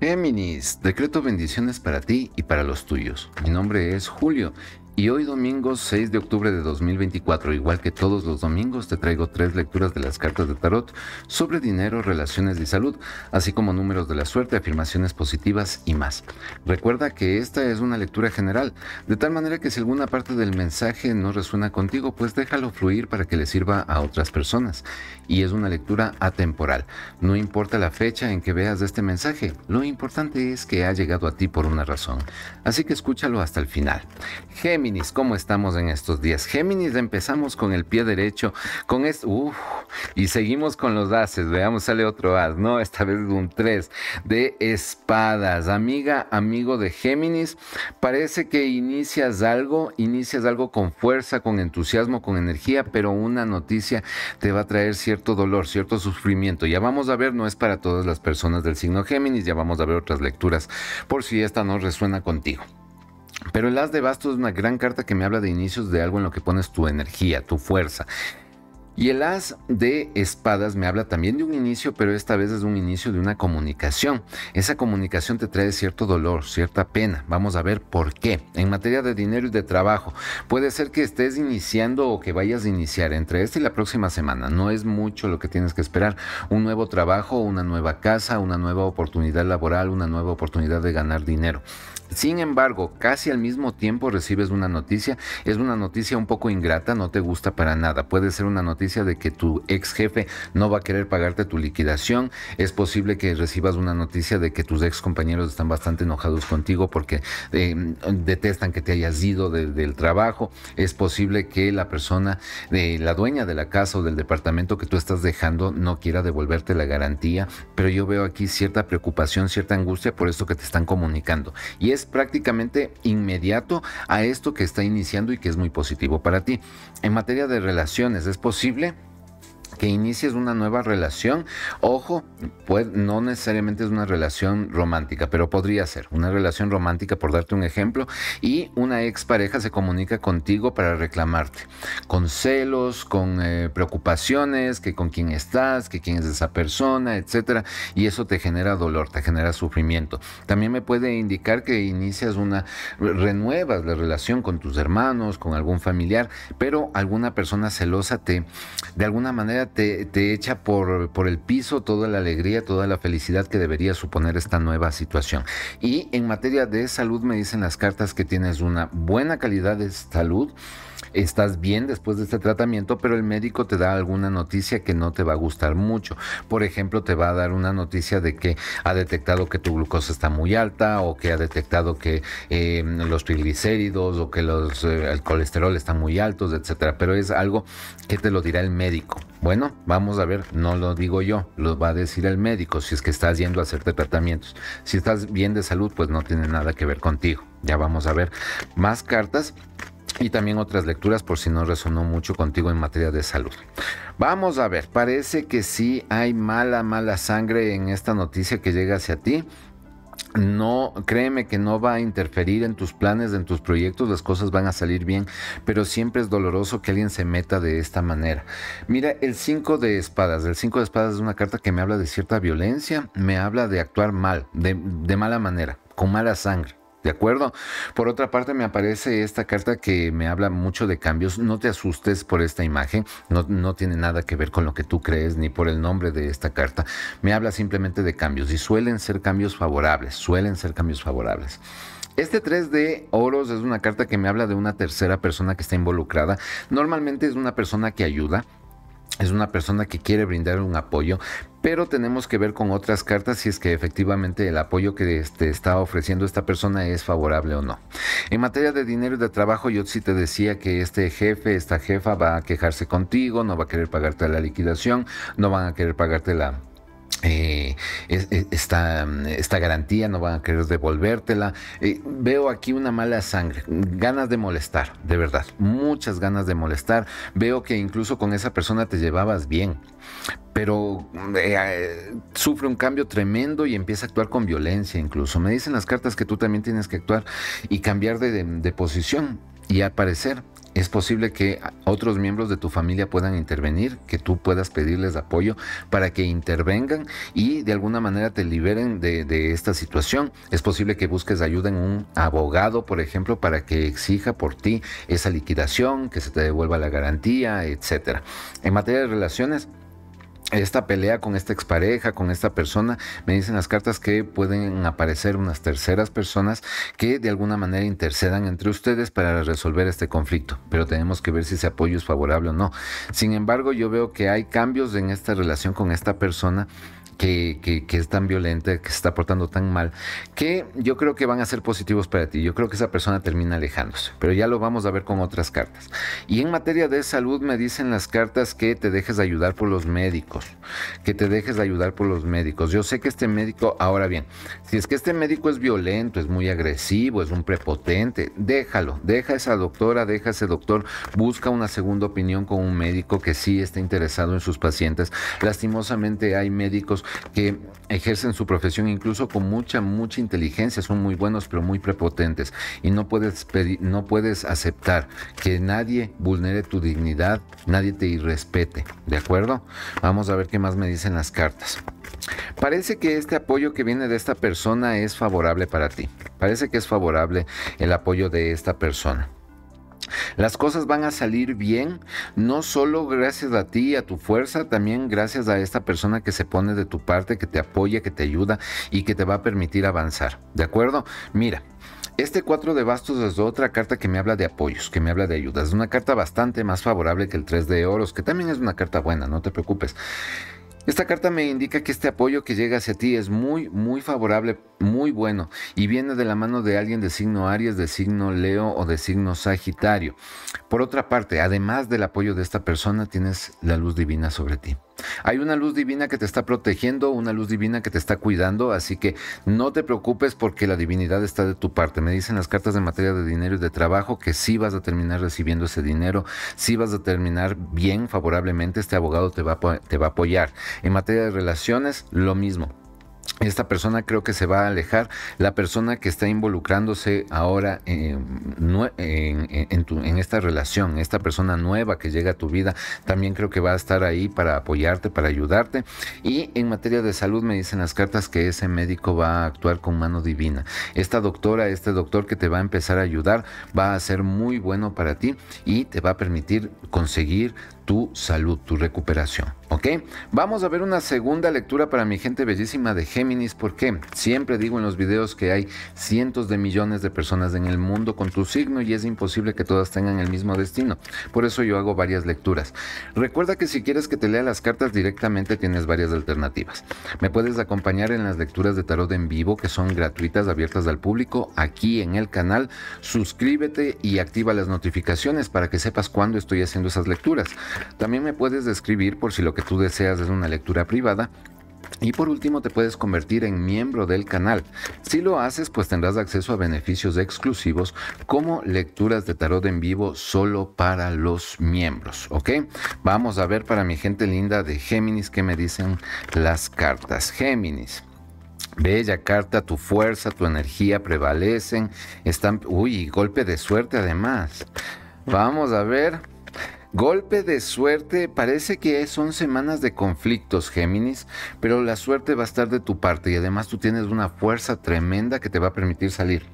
Géminis, decreto bendiciones para ti y para los tuyos. Mi nombre es Julio y hoy domingo 6 de octubre de 2024, igual que todos los domingos, te traigo tres lecturas de las cartas de tarot sobre dinero, relaciones y salud, así como números de la suerte, afirmaciones positivas y más. Recuerda que esta es una lectura general, de tal manera que si alguna parte del mensaje no resuena contigo, pues déjalo fluir para que le sirva a otras personas. Y es una lectura atemporal, no importa la fecha en que veas este mensaje, lo importante es que ha llegado a ti por una razón. Así que escúchalo hasta el final. Géminis, ¿cómo estamos en estos días? Géminis, empezamos con el pie derecho, con esto, uff, y seguimos con los ases, veamos, sale otro as, ¿no? Esta vez un 3 de espadas. Amiga, amigo de Géminis, parece que inicias algo, inicias algo con fuerza, con entusiasmo, con energía, pero una noticia te va a traer cierto dolor, cierto sufrimiento. Ya vamos a ver, no es para todas las personas del signo Géminis, ya vamos a ver otras lecturas por si esta no resuena contigo. Pero el as de bastos es una gran carta que me habla de inicios de algo en lo que pones tu energía, tu fuerza. Y el as de espadas me habla también de un inicio, pero esta vez es un inicio de una comunicación. Esa comunicación te trae cierto dolor, cierta pena. Vamos a ver por qué. En materia de dinero y de trabajo, puede ser que estés iniciando o que vayas a iniciar entre esta y la próxima semana. No es mucho lo que tienes que esperar. Un nuevo trabajo, una nueva casa, una nueva oportunidad laboral, una nueva oportunidad de ganar dinero. Sin embargo, casi al mismo tiempo recibes una noticia, es una noticia un poco ingrata, no te gusta para nada. Puede ser una noticia de que tu ex jefe no va a querer pagarte tu liquidación, es posible que recibas una noticia de que tus ex compañeros están bastante enojados contigo porque em, detestan que te hayas ido del trabajo, es posible que la persona, de eh, la dueña de la casa o del departamento que tú estás dejando no quiera devolverte la garantía, pero yo veo aquí cierta preocupación, cierta angustia por esto que te están comunicando es prácticamente inmediato a esto que está iniciando y que es muy positivo para ti. En materia de relaciones, ¿es posible? que inicies una nueva relación. Ojo, pues no necesariamente es una relación romántica, pero podría ser una relación romántica, por darte un ejemplo, y una expareja se comunica contigo para reclamarte, con celos, con eh, preocupaciones, que con quién estás, que quién es esa persona, etcétera, y eso te genera dolor, te genera sufrimiento. También me puede indicar que inicias una renuevas la relación con tus hermanos, con algún familiar, pero alguna persona celosa te de alguna manera te, echa por, por, el piso toda la alegría, toda la felicidad que debería suponer esta nueva situación. Y en materia de salud me dicen las cartas que tienes una buena calidad de salud, estás bien después de este tratamiento, pero el médico te da alguna noticia que no te va a gustar mucho. Por ejemplo, te va a dar una noticia de que ha detectado que tu glucosa está muy alta o que ha detectado que em, los triglicéridos o que eh, el colesterol está muy alto, etcétera. Pero es algo que te lo dirá el médico. Bueno, vamos a ver, no lo digo yo, lo va a decir el médico si es que estás yendo a hacerte tratamientos. Si estás bien de salud, pues no tiene nada que ver contigo. Ya vamos a ver más cartas y también otras lecturas por si no resonó mucho contigo en materia de salud. Vamos a ver, parece que sí hay mala, mala sangre en esta noticia que llega hacia ti no, créeme que no va a interferir en tus planes, en tus proyectos, las cosas van a salir bien, pero siempre es doloroso que alguien se meta de esta manera. Mira, el 5 de espadas, el 5 de espadas es una carta que me habla de cierta violencia, me habla de actuar mal, de, de mala manera, con mala sangre. ¿De acuerdo? Por otra parte, me aparece esta carta que me habla mucho de cambios. No te asustes por esta imagen, no, tiene nada que ver con lo que tú crees ni por el nombre de esta carta. Me habla simplemente de cambios y suelen ser cambios favorables, suelen ser cambios favorables. Este 3 de oros es una carta que me habla de una tercera persona que está involucrada. Normalmente es una persona que ayuda, es una persona que quiere brindar un apoyo, pero tenemos que ver con otras cartas si es que efectivamente el apoyo que te este, está ofreciendo esta persona es favorable o no. En materia de dinero y de trabajo, yo sí te decía que este jefe, esta jefa va a quejarse contigo, no va a querer pagarte la liquidación, no van a querer pagarte la eh, eh, esta, esta, garantía, no van a querer devolvértela. Eh, veo aquí una mala sangre, ganas de molestar, de verdad, muchas ganas de molestar. Veo que incluso con esa persona te llevabas bien, pero eh, sufre un cambio tremendo y empieza a actuar con violencia incluso. Me dicen las cartas que tú también tienes que actuar y cambiar de posición y aparecer es posible que otros miembros de tu familia puedan intervenir, que tú puedas pedirles apoyo para que intervengan y de alguna manera te liberen de, esta situación. Es posible que busques ayuda en un abogado, por ejemplo, para que exija por ti esa liquidación, que se te devuelva la garantía, etc. En materia de relaciones, esta pelea con esta expareja, con esta persona, me dicen las cartas que pueden aparecer unas terceras personas que de alguna manera intercedan entre ustedes para resolver este conflicto, pero tenemos que ver si ese apoyo es favorable o no. Sin embargo, yo veo que hay cambios en esta relación con esta persona que, es tan violenta, que se está portando tan mal, que yo creo que van a ser positivos para ti. Yo creo que esa persona termina alejándose, pero ya lo vamos a ver con otras cartas. Y en materia de salud me dicen las cartas que te dejes ayudar por los médicos, que te dejes ayudar por los médicos. Yo sé que este médico, ahora bien, si es que este médico es violento, es muy agresivo, es un prepotente, déjalo, deja esa doctora, deja ese doctor, busca una segunda opinión con un médico que sí esté interesado en sus pacientes. Lastimosamente hay médicos que ejercen su profesión incluso con mucha, mucha inteligencia, son muy buenos pero muy prepotentes y no puedes, no puedes aceptar que nadie vulnere tu dignidad, nadie te irrespete, ¿de acuerdo? Vamos a ver qué más me dicen las cartas. Parece que este apoyo que viene de esta persona es favorable para ti, parece que es favorable el apoyo de esta persona. Las cosas van a salir bien, no solo gracias a ti y a tu fuerza, también gracias a esta persona que se pone de tu parte, que te apoya, que te ayuda y que te va a permitir avanzar. ¿De acuerdo? Mira. Este 4 de bastos es otra carta que me habla de apoyos, que me habla de ayudas. Es una carta bastante más favorable que el 3 de oros, que también es una carta buena, no te preocupes. Esta carta me indica que este apoyo que llega hacia ti es muy, muy favorable, muy bueno y viene de la mano de alguien de signo Aries, de signo Leo o de signo Sagitario. Por otra parte, además del apoyo de esta persona, tienes la luz divina sobre ti. Hay una luz divina que te está protegiendo, una luz divina que te está cuidando, así que no te preocupes porque la divinidad está de tu parte. Me dicen las cartas de materia de dinero y de trabajo que si vas a terminar recibiendo ese dinero, si vas a terminar bien favorablemente, este abogado te va a apoyar. En materia de relaciones, lo mismo esta persona creo que se va a alejar. La persona que está involucrándose ahora em, en, esta relación, esta persona nueva que llega a tu vida, también creo que va a estar ahí para apoyarte, para ayudarte. Y en materia de salud me dicen las cartas que ese médico va a actuar con mano divina. Esta doctora, este doctor que te va a empezar a ayudar, va a ser muy bueno para ti y te va a permitir conseguir tu salud, tu recuperación. ¿Ok? Vamos a ver una segunda lectura para mi gente bellísima de Géminis, porque siempre digo en los videos que hay cientos de millones de personas en el mundo con tu signo y es imposible que todas tengan el mismo destino. Por eso yo hago varias lecturas. Recuerda que si quieres que te lea las cartas directamente tienes varias alternativas. Me puedes acompañar en las lecturas de tarot en vivo que son gratuitas, abiertas al público, aquí en el canal. Suscríbete y activa las notificaciones para que sepas cuándo estoy haciendo esas lecturas. También me puedes describir por si lo que tú deseas es una lectura privada y por último te puedes convertir en miembro del canal. Si lo haces, pues tendrás acceso a beneficios exclusivos como lecturas de tarot en vivo solo para los miembros, ¿ok? Vamos a ver para mi gente linda de Géminis qué me dicen las cartas. Géminis. Bella carta, tu fuerza, tu energía prevalecen. Están, uy, golpe de suerte además. Vamos a ver. Golpe de suerte, parece que son semanas de conflictos, Géminis, pero la suerte va a estar de tu parte y además tú tienes una fuerza tremenda que te va a permitir salir.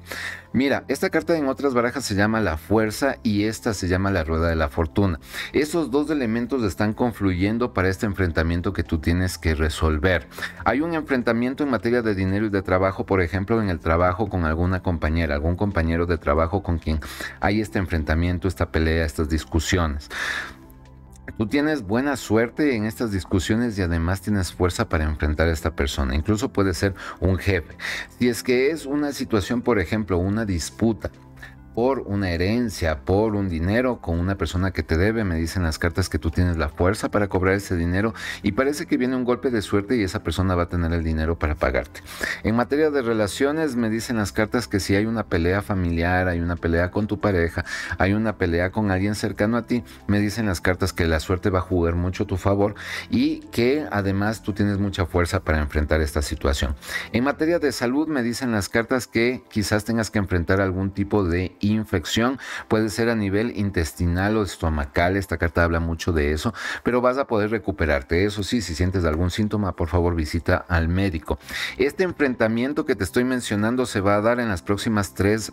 Mira, esta carta en otras barajas se llama la fuerza y esta se llama la rueda de la fortuna. Esos dos elementos están confluyendo para este enfrentamiento que tú tienes que resolver. Hay un enfrentamiento en materia de dinero y de trabajo, por ejemplo, en el trabajo con alguna compañera, algún compañero de trabajo con quien hay este enfrentamiento, esta pelea, estas discusiones. Tú tienes buena suerte en estas discusiones y además tienes fuerza para enfrentar a esta persona. Incluso puede ser un jefe. Si es que es una situación, por ejemplo, una disputa por una herencia, por un dinero con una persona que te debe. Me dicen las cartas que tú tienes la fuerza para cobrar ese dinero y parece que viene un golpe de suerte y esa persona va a tener el dinero para pagarte. En materia de relaciones, me dicen las cartas que si hay una pelea familiar, hay una pelea con tu pareja, hay una pelea con alguien cercano a ti, me dicen las cartas que la suerte va a jugar mucho a tu favor y que además tú tienes mucha fuerza para enfrentar esta situación. En materia de salud, me dicen las cartas que quizás tengas que enfrentar algún tipo de infección. Puede ser a nivel intestinal o estomacal, esta carta habla mucho de eso, pero vas a poder recuperarte. Eso sí, si sientes algún síntoma, por favor visita al médico. Este enfrentamiento que te estoy mencionando se va a dar en las próximas tres,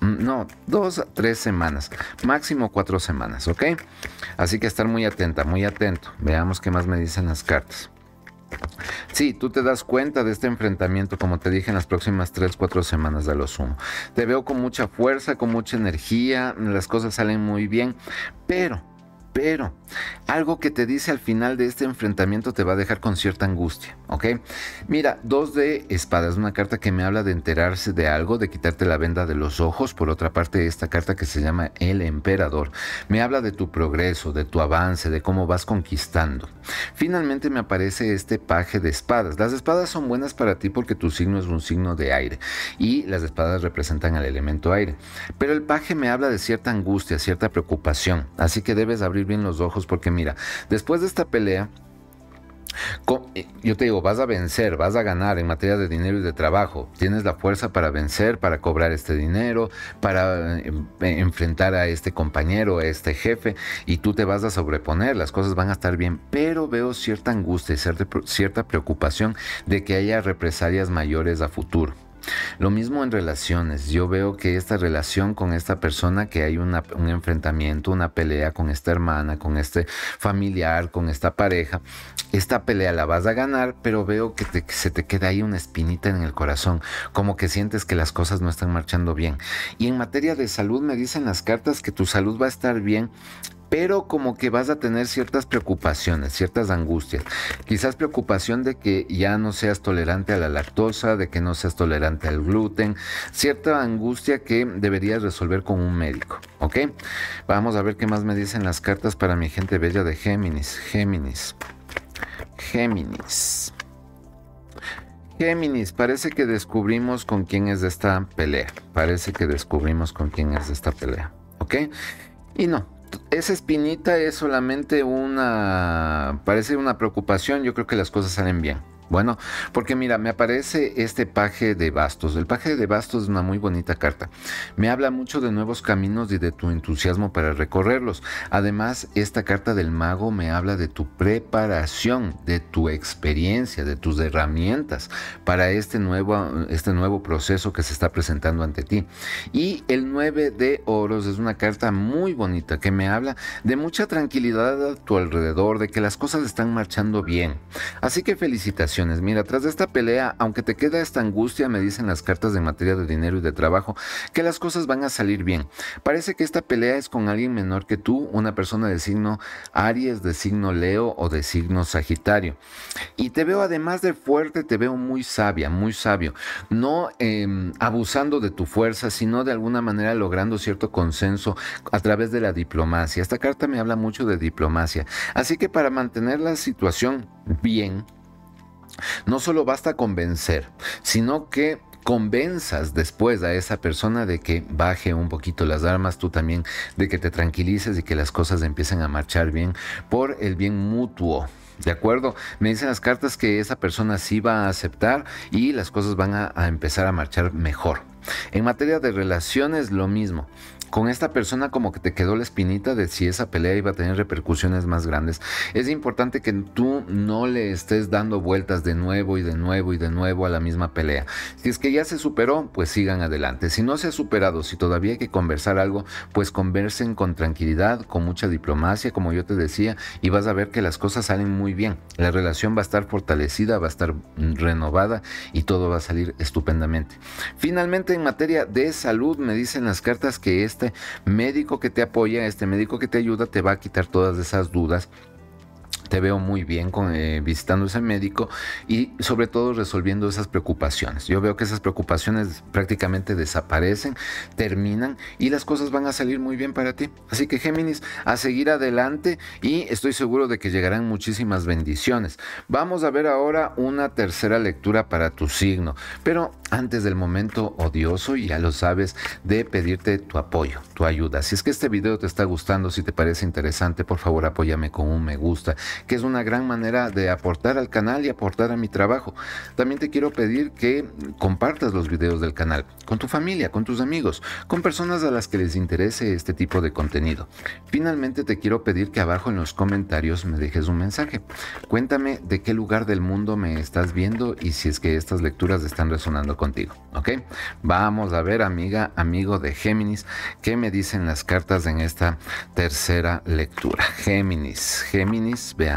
mm, no, dos tres semanas, máximo cuatro semanas, ¿ok? Así que estar muy atenta, muy atento. Veamos qué más me dicen las cartas. Sí, tú te das cuenta de este enfrentamiento, como te dije, en las próximas 3, 4 semanas de lo sumo. Te veo con mucha fuerza, con mucha energía, las cosas salen muy bien, pero, pero, algo que te dice al final de este enfrentamiento te va a dejar con cierta angustia. ¿ok? Mira, dos de espadas, una carta que me habla de enterarse de algo, de quitarte la venda de los ojos. Por otra parte, esta carta que se llama El Emperador, me habla de tu progreso, de tu avance, de cómo vas conquistando. Finalmente me aparece este paje de espadas. Las espadas son buenas para ti porque tu signo es un signo de aire y las espadas representan al elemento aire. Pero el paje me habla de cierta angustia, cierta preocupación. Así que debes abrir bien los ojos porque mira, después de esta pelea, eh, yo te digo, vas a vencer, vas a ganar en materia de dinero y de trabajo. Tienes la fuerza para vencer, para cobrar este dinero, para eh, enfrentar a este compañero, a este jefe, y tú te vas a sobreponer, las cosas van a estar bien. Pero veo cierta angustia y cierta preocupación de que haya represalias mayores a futuro. Lo mismo en relaciones. Yo veo que esta relación con esta persona, que hay un enfrentamiento, una pelea con esta hermana, con este familiar, con esta pareja, esta pelea la vas a ganar, pero veo que, que se te queda ahí una espinita en el corazón, como que sientes que las cosas no están marchando bien. Y en materia de salud me dicen las cartas que tu salud va a estar bien pero como que vas a tener ciertas preocupaciones, ciertas angustias. Quizás preocupación de que ya no seas tolerante a la lactosa, de que no seas tolerante al gluten, cierta angustia que deberías resolver con un médico, ¿ok? Vamos a ver qué más me dicen las cartas para mi gente bella de Géminis, Géminis, Géminis. Géminis, parece que descubrimos con quién es esta pelea. Parece que descubrimos con quién es esta pelea. ¿Ok? Y no, esa espinita es solamente una, parece una preocupación, yo creo que las cosas salen bien. Bueno, porque mira, me aparece este paje de bastos. El paje de bastos es una muy bonita carta. Me habla mucho de nuevos caminos y de tu entusiasmo para recorrerlos. Además, esta carta del mago me habla de tu preparación, de tu experiencia, de tus herramientas para este nuevo, este nuevo proceso que se está presentando ante ti. Y el 9 de oros es una carta muy bonita que me habla de mucha tranquilidad a tu alrededor, de que las cosas están marchando bien. Así que felicitaciones Mira, tras de esta pelea, aunque te queda esta angustia, me dicen las cartas de materia de dinero y de trabajo, que las cosas van a salir bien. Parece que esta pelea es con alguien menor que tú, una persona de signo Aries, de signo Leo o de signo Sagitario. Y te veo además de fuerte, te veo muy sabia, muy sabio. No em, abusando de tu fuerza, sino de alguna manera logrando cierto consenso a través de la diplomacia. Esta carta me habla mucho de diplomacia. Así que para mantener la situación bien, no solo basta convencer, sino que convenzas después a esa persona de que baje un poquito las armas, tú también, de que te tranquilices y que las cosas empiecen a marchar bien por el bien mutuo. De acuerdo, me dicen las cartas que esa persona sí va a aceptar y las cosas van a, a empezar a marchar mejor. En materia de relaciones, lo mismo con esta persona como que te quedó la espinita de si esa pelea iba a tener repercusiones más grandes. Es importante que tú no le estés dando vueltas de nuevo y de nuevo y de nuevo a la misma pelea. Si es que ya se superó, pues sigan adelante. Si no se ha superado, si todavía hay que conversar algo, pues conversen con tranquilidad, con mucha diplomacia, como yo te decía, y vas a ver que las cosas salen muy bien. La relación va a estar fortalecida, va a estar renovada y todo va a salir estupendamente. Finalmente, en materia de salud, me dicen las cartas que esta este médico que te apoya, este médico que te ayuda, te va a quitar todas esas dudas te veo muy bien con, eh, visitando ese médico y sobre todo resolviendo esas preocupaciones. Yo veo que esas preocupaciones prácticamente desaparecen, terminan y las cosas van a salir muy bien para ti. Así que Géminis, a seguir adelante y estoy seguro de que llegarán muchísimas bendiciones. Vamos a ver ahora una tercera lectura para tu signo, pero antes del momento odioso, y ya lo sabes, de pedirte tu apoyo, tu ayuda. Si es que este video te está gustando, si te parece interesante, por favor apóyame con un me gusta que es una gran manera de aportar al canal y aportar a mi trabajo. También te quiero pedir que compartas los videos del canal con tu familia, con tus amigos, con personas a las que les interese este tipo de contenido. Finalmente te quiero pedir que abajo en los comentarios me dejes un mensaje. Cuéntame de qué lugar del mundo me estás viendo y si es que estas lecturas están resonando contigo, ¿ok? Vamos a ver, amiga, amigo de Géminis, qué me dicen las cartas en esta tercera lectura. Géminis, Géminis, vea.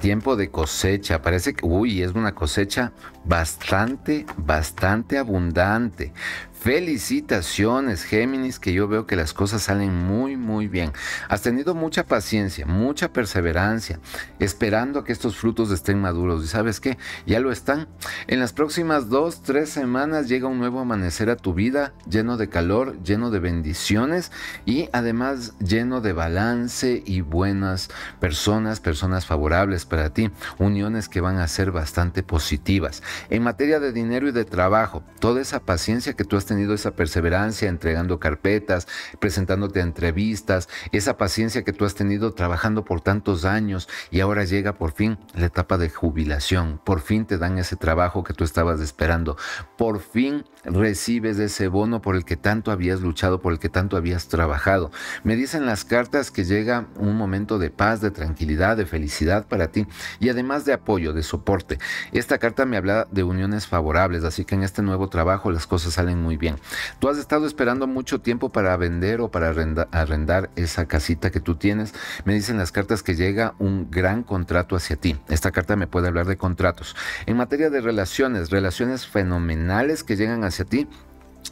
Tiempo de cosecha, parece que, uy, es una cosecha bastante, bastante abundante. Felicitaciones, Géminis, que yo veo que las cosas salen muy, muy bien. Has tenido mucha paciencia, mucha perseverancia, esperando a que estos frutos estén maduros. ¿Y sabes qué? Ya lo están. En las próximas dos, tres semanas llega un nuevo amanecer a tu vida, lleno de calor, lleno de bendiciones y además lleno de balance y buenas personas, personas favorables para ti. Uniones que van a ser bastante positivas. En materia de dinero y de trabajo, toda esa paciencia que tú has tenido esa perseverancia entregando carpetas, presentándote a entrevistas, esa paciencia que tú has tenido trabajando por tantos años y ahora llega por fin la etapa de jubilación, por fin te dan ese trabajo que tú estabas esperando, por fin recibes ese bono por el que tanto habías luchado, por el que tanto habías trabajado. Me dicen las cartas que llega un momento de paz, de tranquilidad, de felicidad para ti y además de apoyo, de soporte. Esta carta me habla de uniones favorables, así que en este nuevo trabajo las cosas salen muy bien. Tú has estado esperando mucho tiempo para vender o para arrendar esa casita que tú tienes. Me dicen las cartas que llega un gran contrato hacia ti. Esta carta me puede hablar de contratos. En materia de relaciones, relaciones fenomenales que llegan hacia ti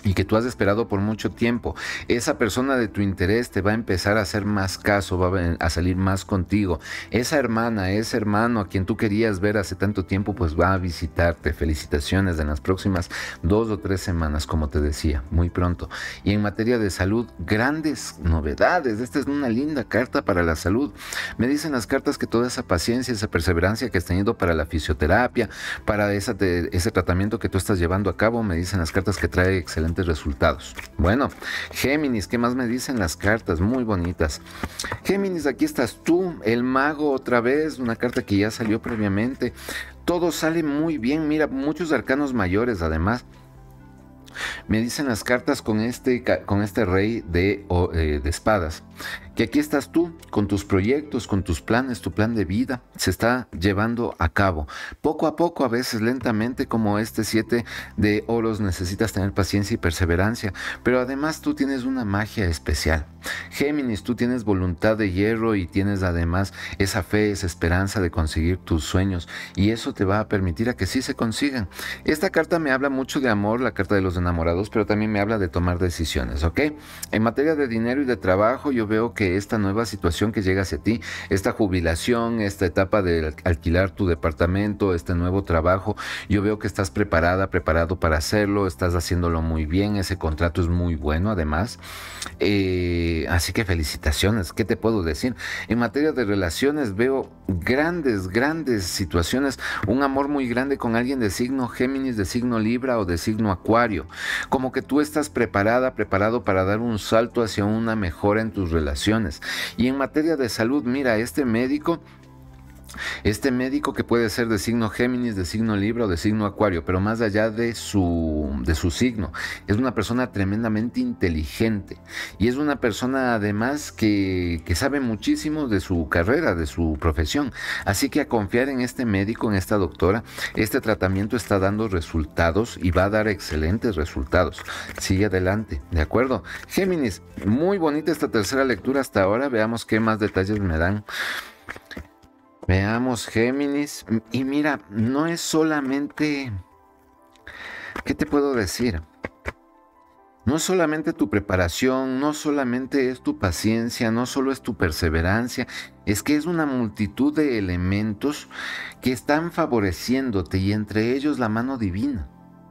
y que tú has esperado por mucho tiempo. Esa persona de tu interés te va a empezar a hacer más caso, va a salir más contigo. Esa hermana, ese hermano a quien tú querías ver hace tanto tiempo, pues va a visitarte. Felicitaciones en las próximas dos o tres semanas, como te decía, muy pronto. Y en materia de salud, grandes novedades. Esta es una linda carta para la salud. Me dicen las cartas que toda esa paciencia, esa perseverancia que has tenido para la fisioterapia, para esa, ese tratamiento que tú estás llevando a cabo, me dicen las cartas que trae excelente excelentes resultados. Bueno, Géminis, ¿qué más me dicen las cartas? Muy bonitas. Géminis, aquí estás tú, el mago otra vez, una carta que ya salió previamente. Todo sale muy bien, mira, muchos arcanos mayores además. Me dicen las cartas con este, con este rey de, eh, de espadas que aquí estás tú con tus proyectos, con tus planes, tu plan de vida, se está llevando a cabo. Poco a poco, a veces lentamente, como este siete de oros, necesitas tener paciencia y perseverancia, pero además tú tienes una magia especial. Géminis, tú tienes voluntad de hierro y tienes además esa fe, esa esperanza de conseguir tus sueños y eso te va a permitir a que sí se consigan. Esta carta me habla mucho de amor, la carta de los enamorados, pero también me habla de tomar decisiones, ¿ok? En materia de dinero y de trabajo, yo veo que esta nueva situación que llega hacia ti, esta jubilación, esta etapa de alquilar tu departamento, este nuevo trabajo. Yo veo que estás preparada, preparado para hacerlo, estás haciéndolo muy bien, ese contrato es muy bueno además. Eh, así que felicitaciones, ¿qué te puedo decir? En materia de relaciones veo grandes, grandes situaciones, un amor muy grande con alguien de signo Géminis, de signo Libra o de signo Acuario. Como que tú estás preparada, preparado para dar un salto hacia una mejora en tus relaciones y en materia de salud, mira, este médico este médico que puede ser de signo Géminis, de signo Libra o de signo Acuario, pero más allá de su, de su signo, es una persona tremendamente inteligente y es una persona además que, que sabe muchísimo de su carrera, de su profesión. Así que a confiar en este médico, en esta doctora, este tratamiento está dando resultados y va a dar excelentes resultados. Sigue adelante, ¿de acuerdo? Géminis, muy bonita esta tercera lectura hasta ahora, veamos qué más detalles me dan. Veamos Géminis. Y mira, no es solamente... ¿Qué te puedo decir? No es solamente tu preparación, no solamente es tu paciencia, no solo es tu perseverancia, es que es una multitud de elementos que están favoreciéndote y entre ellos la mano divina.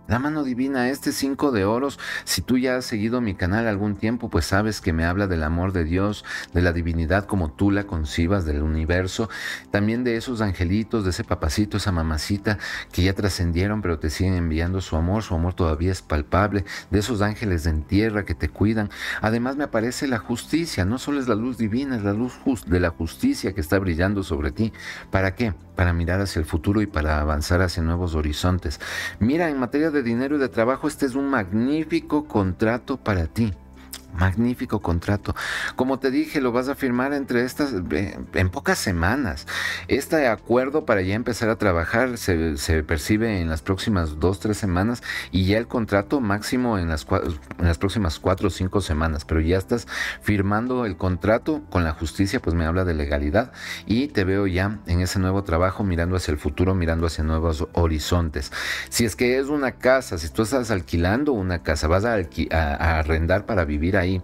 La mano divina, este cinco de oros, si tú ya has seguido mi canal algún tiempo, pues sabes que me habla del amor de Dios, de la divinidad como tú la concibas, del universo, también de esos angelitos, de ese papacito, esa mamacita que ya trascendieron pero te siguen enviando su amor, su amor todavía es palpable, de esos ángeles en tierra que te cuidan. Además me aparece la justicia, no solo es la luz divina, es la luz de la justicia que está brillando sobre ti. ¿Para qué? Para mirar hacia el futuro y para avanzar hacia nuevos horizontes. Mira, en materia de de dinero y de trabajo, este es un magnífico contrato para ti magnífico contrato. Como te dije, lo vas a firmar entre estas, eh, en pocas semanas. Este acuerdo para ya empezar a trabajar se, percibe en las próximas dos, tres semanas y ya el contrato máximo en las, próximas cuatro o cinco semanas. Pero ya estás firmando el contrato con la justicia, pues me habla de legalidad y te veo ya en ese nuevo trabajo mirando hacia el futuro, mirando hacia nuevos horizontes. Si es que es una casa, si tú estás alquilando una casa, vas a arrendar para vivir ahí.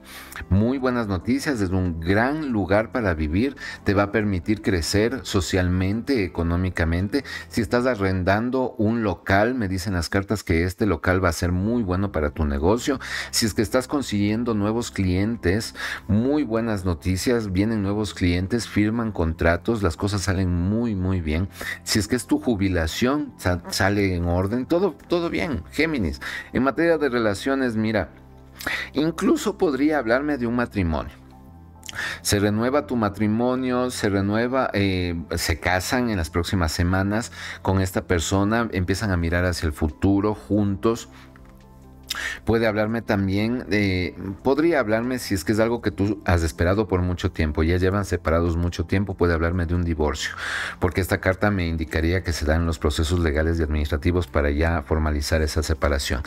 Muy buenas noticias, es un gran lugar para vivir, te va a permitir crecer socialmente, económicamente. Si estás arrendando un local, me dicen las cartas que este local va a ser muy bueno para tu negocio. Si es que estás consiguiendo nuevos clientes, muy buenas noticias, vienen nuevos clientes, firman contratos, las cosas salen muy, muy bien. Si es que es tu jubilación, sale en orden, todo, todo bien, Géminis. En materia de relaciones, mira, Incluso podría hablarme de un matrimonio. Se renueva tu matrimonio, se renueva, eh, se casan en las próximas semanas con esta persona, empiezan a mirar hacia el futuro juntos, puede hablarme también podría hablarme si es que es algo que tú has esperado por mucho tiempo, ya llevan separados mucho tiempo, puede hablarme de un divorcio, porque esta carta me indicaría que se dan los procesos legales y administrativos para ya formalizar esa separación.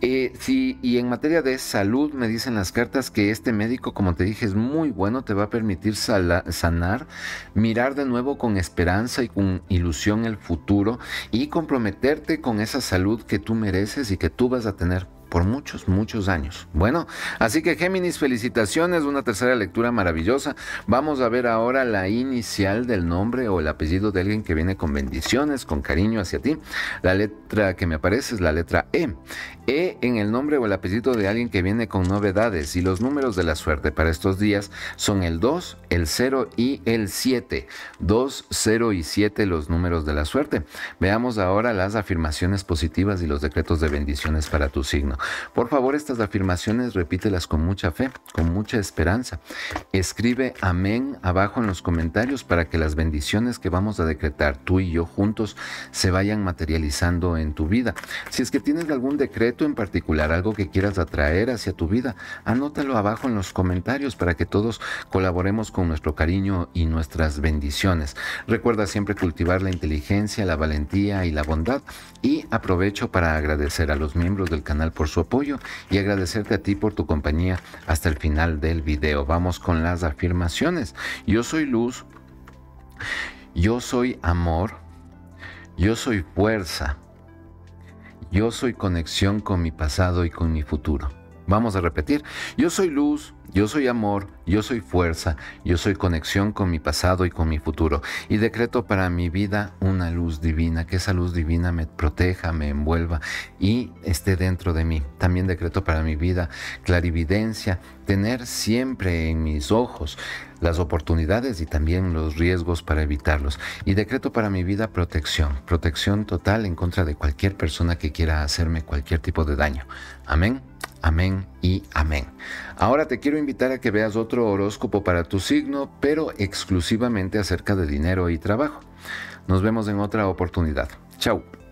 Eh, si, y en materia de salud, me dicen las cartas que este médico, como te dije, es muy bueno, te va a permitir sanar, mirar de nuevo con esperanza y con ilusión el futuro y comprometerte con esa salud que tú mereces y que tú vas a tener por muchos, muchos años. Bueno, así que Géminis, felicitaciones, una tercera lectura maravillosa. Vamos a ver ahora la inicial del nombre o el apellido de alguien que viene con bendiciones, con cariño hacia ti. La letra que me aparece es la letra E. E en el nombre o el apellido de alguien que viene con novedades y los números de la suerte para estos días son el 2, el 0 y el 7. 2, 0 y 7 los números de la suerte. Veamos ahora las afirmaciones positivas y los decretos de bendiciones para tu signo. Por favor, estas afirmaciones repítelas con mucha fe, con mucha esperanza. Escribe amén abajo en los comentarios para que las bendiciones que vamos a decretar tú y yo juntos se vayan materializando en tu vida. Si es que tienes algún decreto, en particular, algo que quieras atraer hacia tu vida, anótalo abajo en los comentarios para que todos colaboremos con nuestro cariño y nuestras bendiciones. Recuerda siempre cultivar la inteligencia, la valentía y la bondad y aprovecho para agradecer a los miembros del canal por su apoyo y agradecerte a ti por tu compañía hasta el final del video. Vamos con las afirmaciones. Yo soy luz, yo soy amor, yo soy fuerza. Yo soy conexión con mi pasado y con mi futuro. Vamos a repetir, yo soy luz, yo soy amor, yo soy fuerza, yo soy conexión con mi pasado y con mi futuro. Y decreto para mi vida una luz divina, que esa luz divina me proteja, me envuelva y esté dentro de mí. También decreto para mi vida clarividencia, tener siempre en mis ojos las oportunidades y también los riesgos para evitarlos. Y decreto para mi vida protección, protección total en contra de cualquier persona que quiera hacerme cualquier tipo de daño. Amén. Amén y amén. Ahora te quiero invitar a que veas otro horóscopo para tu signo, pero exclusivamente acerca de dinero y trabajo. Nos vemos en otra oportunidad. Chao.